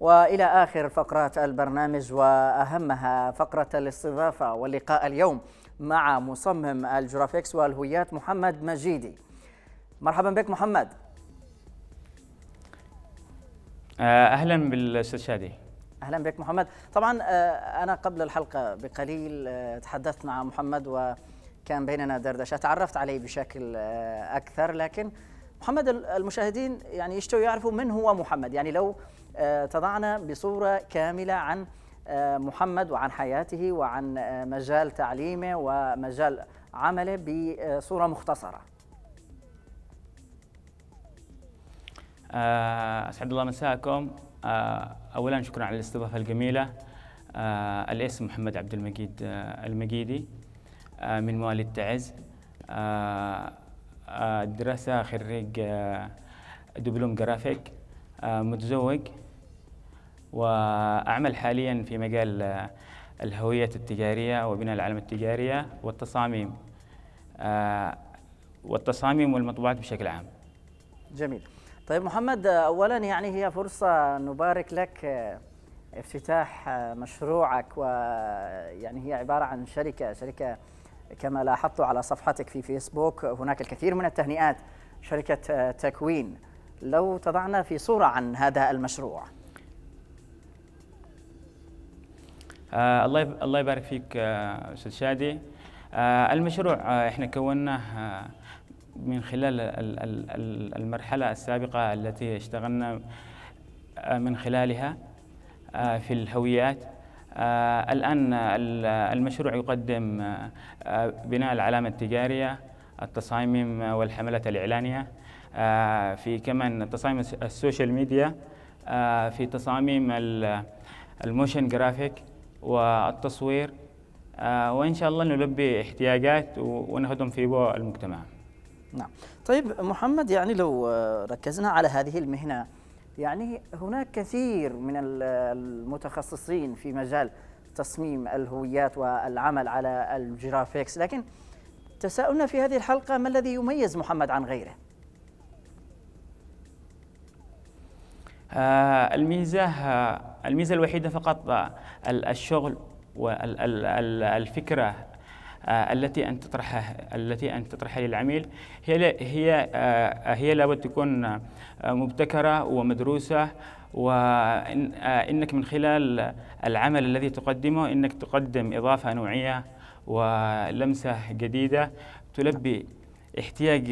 والى اخر فقرات البرنامج واهمها فقره الاستضافه واللقاء اليوم مع مصمم الجرافيكس والهويات محمد مجيدي. مرحبا بك محمد. آه، اهلا بالاستاذ شادي. اهلا بك محمد، طبعا آه، انا قبل الحلقه بقليل آه، تحدثت مع محمد وكان بيننا دردشه، تعرفت عليه بشكل اكثر لكن محمد المشاهدين يعني يشتوا يعرفوا من هو محمد يعني لو آه، تضعنا بصورة كاملة عن آه، محمد وعن حياته وعن آه، مجال تعليمه ومجال عمله بصورة مختصرة أسعد الله مساءكم أولا شكرا على الاستضافة الجميلة الاسم محمد عبد المجيد المجيدي من مواليد تعز الدراسة خريج آه، دبلوم جرافيك آه، متزوج وأعمل حاليا في مجال آه، الهوية التجارية وبناء العلامة التجارية والتصاميم والتصاميم والمطبوعات بشكل عام جميل طيب محمد أولا يعني هي فرصة نبارك لك افتتاح مشروعك ويعني هي عبارة عن شركة شركة كما لاحظت على صفحتك في فيسبوك هناك الكثير من التهنئات شركة آه، تكوين لو تضعنا في صورة عن هذا المشروع آه الله الله يبارك فيك آه، استاذ آه شادي آه المشروع آه احنا كوناه آه، من خلال المرحله السابقه التي اشتغلنا من خلالها في الهويات آه، الآن المشروع يقدم آه، بناء العلامة التجارية التصاميم والحملات الإعلانية آه، في كمان تصاميم السوشيال ميديا في تصاميم الموشن جرافيك والتصوير وإن شاء الله نلبي احتياجات ونخدم في المجتمع نعم طيب محمد يعني لو ركزنا على هذه المهنة يعني هناك كثير من المتخصصين في مجال تصميم الهويات والعمل على الجرافيكس لكن تساؤلنا في هذه الحلقة ما الذي يميز محمد عن غيره؟ آه الميزة آه الميزة الوحيدة فقط آه، الشغل والفكرة آه، التي ان تطرحها التي ان تطرحها للعميل هي هي آه، هي لابد تكون آه، مبتكرة ومدروسة وإنك من خلال العمل الذي تقدمه إنك تقدم إضافة نوعية ولمسة جديدة تلبي احتياج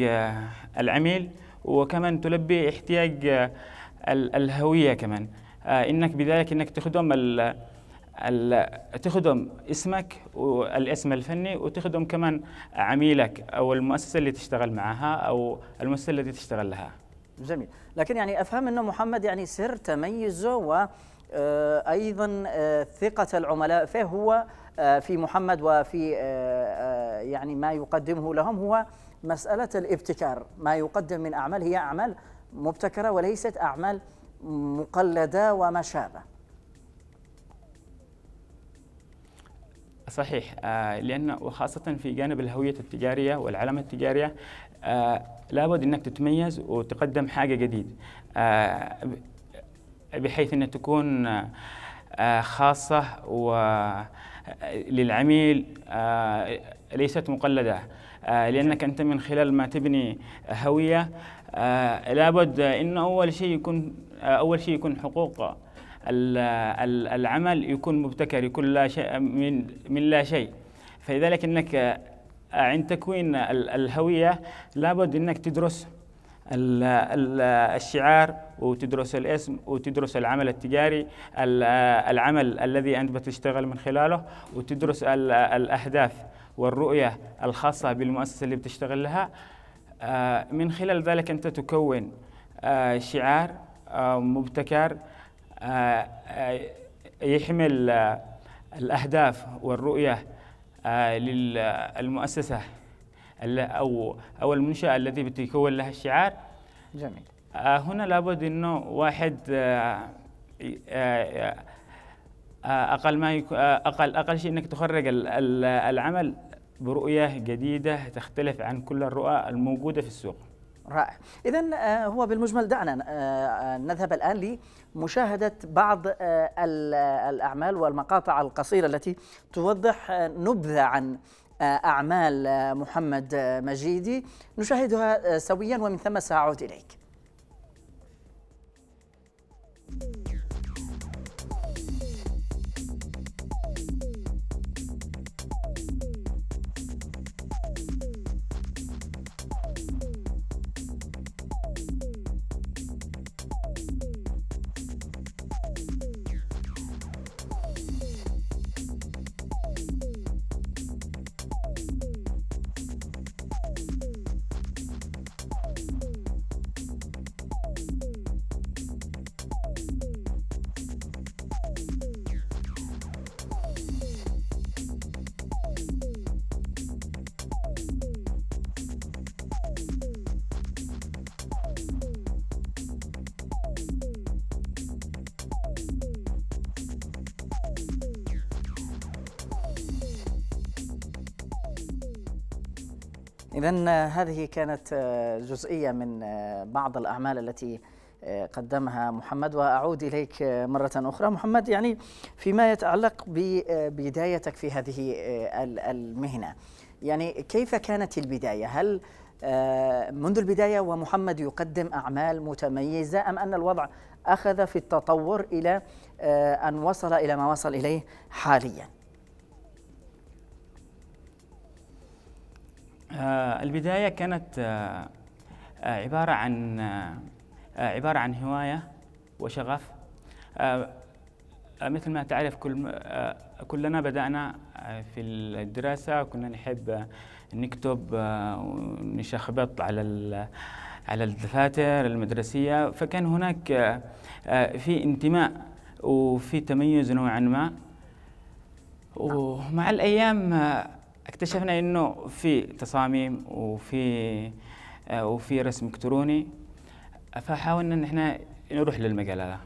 العميل وكمان تلبي احتياج الهوية كمان إنك بذلك إنك تخدم تخدم اسمك والاسم الفني وتخدم كمان عميلك او المؤسسه اللي تشتغل معها او المؤسسه التي تشتغل لها. جميل، لكن يعني افهم انه محمد يعني سر تميزه و آه، ايضا آه، ثقه العملاء فيه هو آه، في محمد وفي يعني ما يقدمه لهم هو مساله الابتكار، ما يقدم من اعمال هي اعمال مبتكره وليست اعمال مقلده وما شابه. صحيح آه، لأن وخاصة في جانب الهوية التجارية والعلامة التجارية آه، لابد أنك تتميز وتقدم حاجة جديدة آه، بحيث أن تكون خاصة للعميل ليست مقلدة لأنك أنت من خلال ما تبني هوية لابد أن أول شيء يكون أول شيء يكون حقوق العمل يكون مبتكر يكون لا شيء من من لا شيء فلذلك انك آه، عند تكوين الهويه لابد انك تدرس الشعار وتدرس الاسم وتدرس العمل التجاري آه، العمل الذي انت بتشتغل من خلاله وتدرس الاهداف والرؤيه الخاصه بالمؤسسه اللي بتشتغل لها آه، من خلال ذلك انت تكون شعار مبتكر آه، آه، يحمل آه، الأهداف والرؤية للمؤسسة أو أو المنشأة التي بتكون لها الشعار جميل هنا لابد انه واحد اقل ما اقل اقل شيء انك تخرج العمل برؤيه جديده تختلف عن كل الرؤى الموجوده في السوق. رائع إذا آه، هو بالمجمل دعنا آه، آه، نذهب الآن لمشاهدة بعض الأعمال والمقاطع القصيرة التي توضح نبذة عن أعمال محمد مجيدي نشاهدها سويا ومن ثم سأعود إليك إذا هذه كانت آه، جزئية من آه، بعض الأعمال التي آه، قدمها محمد وأعود إليك مرة أخرى محمد يعني فيما يتعلق ببدايتك في هذه المهنة يعني كيف كانت البداية هل منذ البداية ومحمد يقدم أعمال متميزة أم أن الوضع أخذ في التطور إلى أن وصل إلى ما وصل إليه حالياً آه، البداية كانت آه، آه، عبارة عن عبارة عن هواية وشغف مثل ما تعرف كل كلنا بدأنا في الدراسة كنا نحب نكتب ونشخبط على على الدفاتر المدرسية فكان هناك في انتماء وفي تميز نوعا ما ومع الأيام اكتشفنا انه في تصاميم وفي آه، وفي رسم الكتروني فحاولنا ان احنا نروح للمجال هذا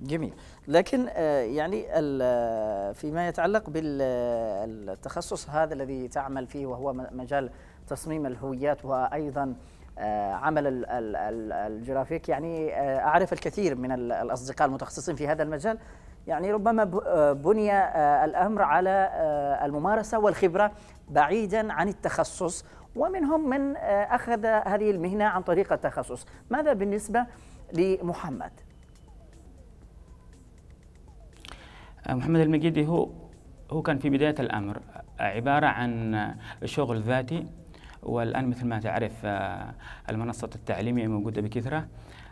جميل لكن آه، يعني آه، فيما يتعلق بالتخصص هذا الذي تعمل فيه وهو مجال تصميم الهويات وايضا عمل الجرافيك يعني اعرف الكثير من الاصدقاء المتخصصين في هذا المجال يعني ربما آه، بني آه، الأمر على آه، الممارسة والخبرة بعيدا عن التخصص ومنهم من أخذ هذه المهنة عن طريق التخصص ماذا بالنسبة لمحمد؟ محمد المجيدي هو هو كان في بداية الأمر عبارة عن شغل ذاتي والآن مثل ما تعرف المنصة التعليمية موجودة بكثرة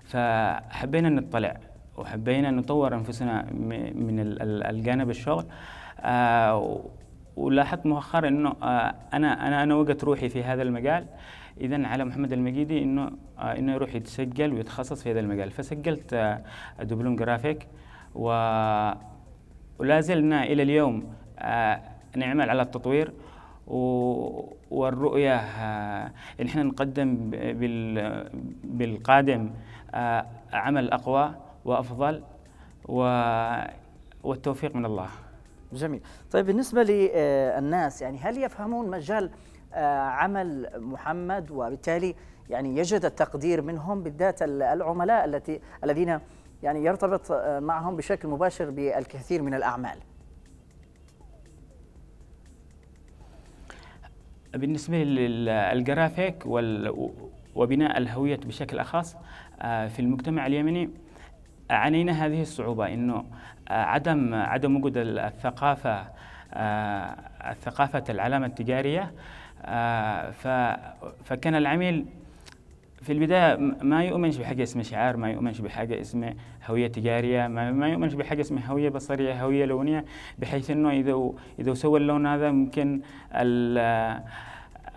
فحبينا نطلع وحبينا نطور انفسنا من الجانب الشغل آه، ولاحظت مؤخرا انه آه، انا انا انا وقت روحي في هذا المجال اذا على محمد المجيدي انه آه، انه يروح يتسجل ويتخصص في هذا المجال فسجلت دبلوم جرافيك و ولا زلنا الى اليوم نعمل على التطوير والرؤية إن احنا نقدم بالقادم عمل أقوى وافضل و... والتوفيق من الله. جميل، طيب بالنسبه للناس آه، يعني هل يفهمون مجال آه، عمل محمد وبالتالي يعني يجد التقدير منهم بالذات العملاء التي الذين يعني يرتبط آه، معهم بشكل مباشر بالكثير من الاعمال. بالنسبة للجرافيك وبناء الهوية بشكل أخص في المجتمع اليمني عانينا هذه الصعوبة إنه آه، عدم عدم وجود الثقافة آه، ثقافة العلامة التجارية آه، فكان العميل في البداية ما يؤمنش بحاجة اسمها شعار ما يؤمنش بحاجة اسمها هوية تجارية ما يؤمنش بحاجة اسمها هوية بصرية هوية لونية بحيث أنه إذا إذا سوى اللون هذا ممكن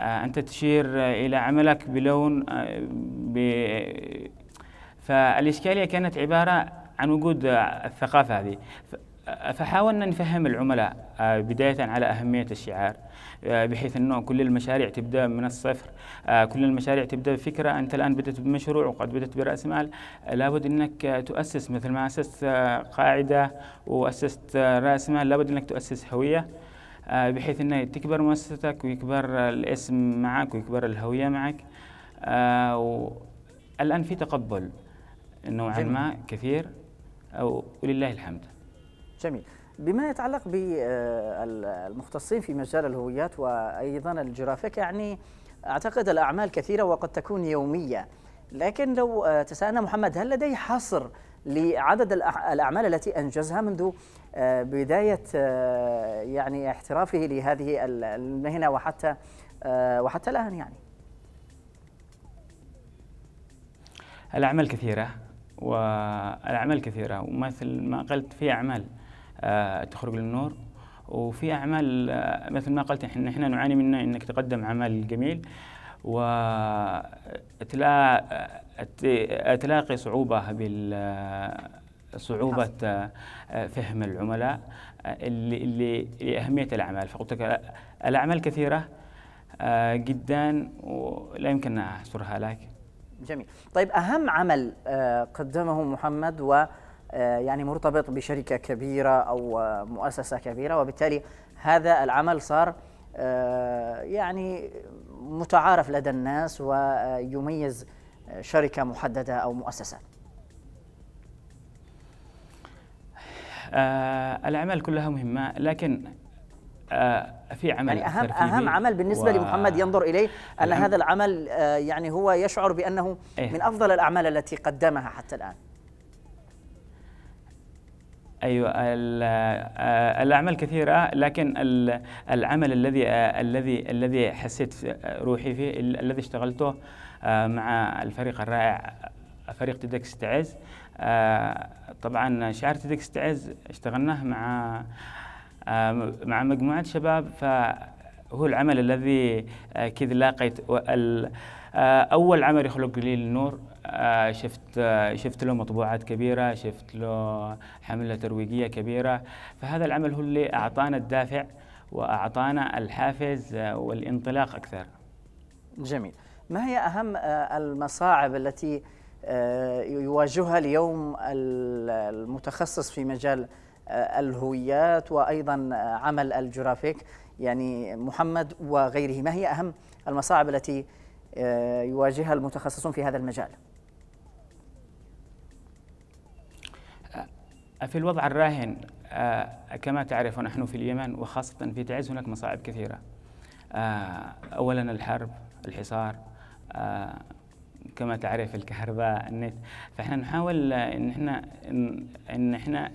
أنت تشير إلى عملك بلون فالإشكالية كانت عبارة عن وجود الثقافة هذه فحاولنا نفهم العملاء آه، بداية على أهمية الشعار آه، بحيث أنه كل المشاريع تبدأ من الصفر آه، كل المشاريع تبدأ بفكرة أنت الآن بدأت بمشروع وقد بدأت برأس مال لابد أنك تؤسس مثل ما أسست قاعدة وأسست رأس مال لابد أنك تؤسس هوية بحيث أنه تكبر مؤسستك ويكبر الاسم معك ويكبر الهوية معك الآن في تقبل نوعا ما كثير أو ولله الحمد جميل بما يتعلق بالمختصين آه، في مجال الهويات وأيضا الجرافيك يعني أعتقد الأعمال كثيرة وقد تكون يومية لكن لو آه، تسألنا محمد هل لدي حصر لعدد الأعمال التي أنجزها منذ آه، بداية يعني احترافه لهذه المهنة وحتى وحتى الآن يعني الأعمال كثيرة والأعمال كثيرة ومثل ما قلت في أعمال آه، تخرج للنور وفي أعمال آه، مثل ما قلت إحنا, إحنا نعاني منه أنك تقدم عمل جميل وتلاقي آه، صعوبة بال صعوبة فهم العملاء اللي لأهمية الأعمال فقلت لك الأعمال كثيرة جدا ولا يمكن أحصرها لك جميل طيب أهم عمل آه، قدمه محمد و آه، يعني مرتبط بشركة كبيرة أو آه، مؤسسة كبيرة وبالتالي هذا العمل صار يعني متعارف لدى الناس ويميز شركة محددة أو مؤسسة آه الأعمال كلها مهمة لكن آه في عمل يعني اهم اهم عمل بالنسبه و... لمحمد ينظر اليه ان هذا العمل آه، يعني هو يشعر بانه إيه؟ من افضل الاعمال التي قدمها حتى الان ايوه آه، الاعمال كثيره لكن العمل الذي آه، الذي الذي حسيت روحي فيه الذي اشتغلته مع الفريق الرائع فريق تدكس تعز طبعا شعار تدكس تعز اشتغلناه مع مع مجموعة شباب فهو العمل الذي آه، كذا لاقيت آه، أول عمل يخلق لي النور آه، شفت شفت له مطبوعات كبيرة شفت له حملة ترويجية كبيرة فهذا العمل هو اللي أعطانا الدافع وأعطانا الحافز والانطلاق أكثر جميل ما هي أهم المصاعب التي يواجهها اليوم المتخصص في مجال آه، الهويات وأيضا آه، عمل الجرافيك يعني محمد وغيره ما هي أهم المصاعب التي آه، يواجهها المتخصصون في هذا المجال في الوضع الراهن كما تعرف نحن في اليمن وخاصة في تعز هناك مصاعب كثيرة أولا الحرب الحصار كما تعرف الكهرباء النت فإحنا نحاول إن إحنا إن إحنا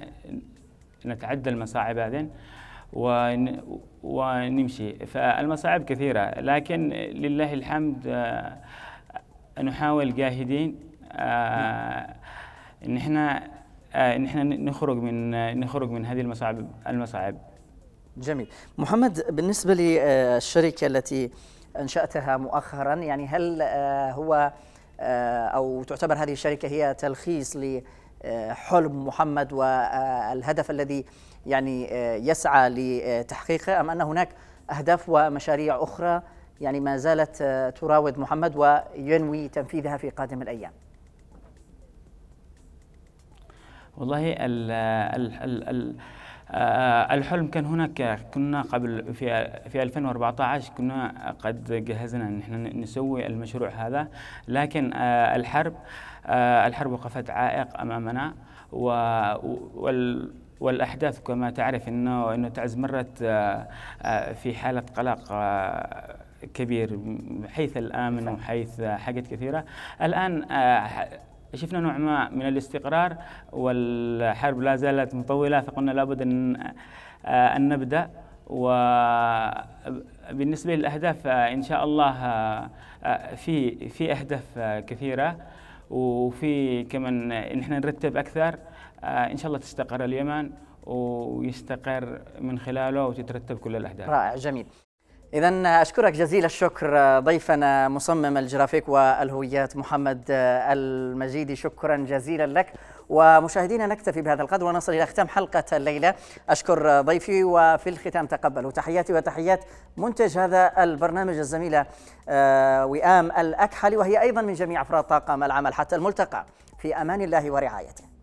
نتعدى المصاعب بعدين ون ونمشي فالمصاعب كثيرة لكن لله الحمد آه، نحاول جاهدين ان آه، احنا آه، ان احنا نخرج من نخرج من هذه المصاعب المصاعب جميل محمد بالنسبة للشركة التي أنشأتها مؤخرا يعني هل هو أو تعتبر هذه الشركة هي تلخيص ل حلم محمد والهدف الذي يعني آه، يسعى لتحقيقه أم أن هناك أهداف ومشاريع أخرى يعني ما زالت آه، تراود محمد وينوي تنفيذها في قادم الأيام والله ال ال ال آه، الحلم كان هناك كنا قبل في في 2014 كنا قد جهزنا ان احنا نسوي المشروع هذا لكن آه، الحرب آه، الحرب وقفت عائق امامنا وال والاحداث كما تعرف انه انه تعز مرت في حاله قلق كبير حيث الامن وحيث حاجات كثيره الان شفنا نوع ما من الاستقرار والحرب لا زالت مطولة فقلنا لابد أن, أن نبدأ وبالنسبة للأهداف إن شاء الله في في أهداف كثيرة وفي كمان نحن نرتب أكثر إن شاء الله تستقر اليمن ويستقر من خلاله وتترتب كل الأهداف رائع جميل إذا أشكرك جزيل الشكر آه، ضيفنا آه، مصمم الجرافيك والهويات محمد آه، المجيدي شكرا جزيلا لك ومشاهدينا نكتفي بهذا القدر ونصل إلى ختام حلقة الليلة أشكر ضيفي وفي الختام تقبلوا تحياتي وتحيات منتج هذا البرنامج الزميلة وئام الأكحلي وهي أيضا من جميع أفراد طاقم العمل حتى الملتقى في أمان الله ورعايته